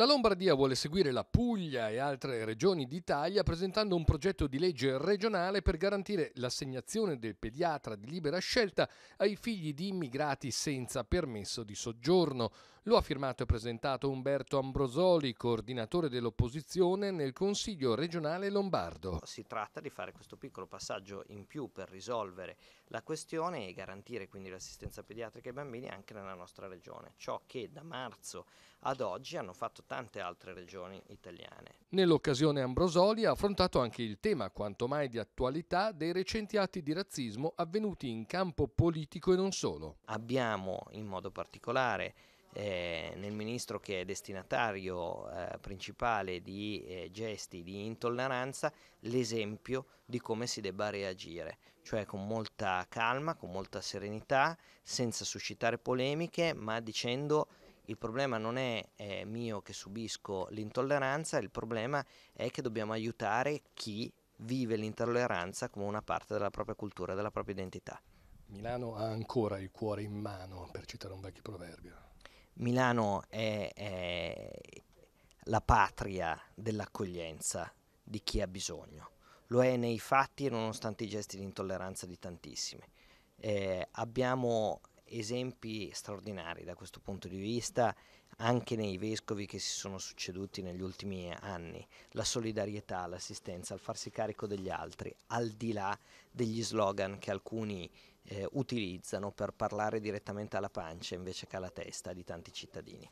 La Lombardia vuole seguire la Puglia e altre regioni d'Italia presentando un progetto di legge regionale per garantire l'assegnazione del pediatra di libera scelta ai figli di immigrati senza permesso di soggiorno. Lo ha firmato e presentato Umberto Ambrosoli, coordinatore dell'opposizione nel Consiglio regionale lombardo. Si tratta di fare questo piccolo passaggio in più per risolvere la questione e garantire quindi l'assistenza pediatrica ai bambini anche nella nostra regione. Ciò che da marzo ad oggi hanno fatto tante altre regioni italiane. Nell'occasione Ambrosoli ha affrontato anche il tema, quanto mai di attualità, dei recenti atti di razzismo avvenuti in campo politico e non solo. Abbiamo in modo particolare eh, nel ministro che è destinatario eh, principale di eh, gesti di intolleranza l'esempio di come si debba reagire, cioè con molta calma, con molta serenità, senza suscitare polemiche, ma dicendo il problema non è, è eh, mio che subisco l'intolleranza, il problema è che dobbiamo aiutare chi vive l'intolleranza come una parte della propria cultura, della propria identità. Milano ha ancora il cuore in mano, per citare un vecchio proverbio. Milano è, è la patria dell'accoglienza di chi ha bisogno. Lo è nei fatti e nonostante i gesti di intolleranza di tantissimi. Eh, abbiamo esempi straordinari da questo punto di vista anche nei vescovi che si sono succeduti negli ultimi anni, la solidarietà, l'assistenza, il farsi carico degli altri, al di là degli slogan che alcuni eh, utilizzano per parlare direttamente alla pancia invece che alla testa di tanti cittadini.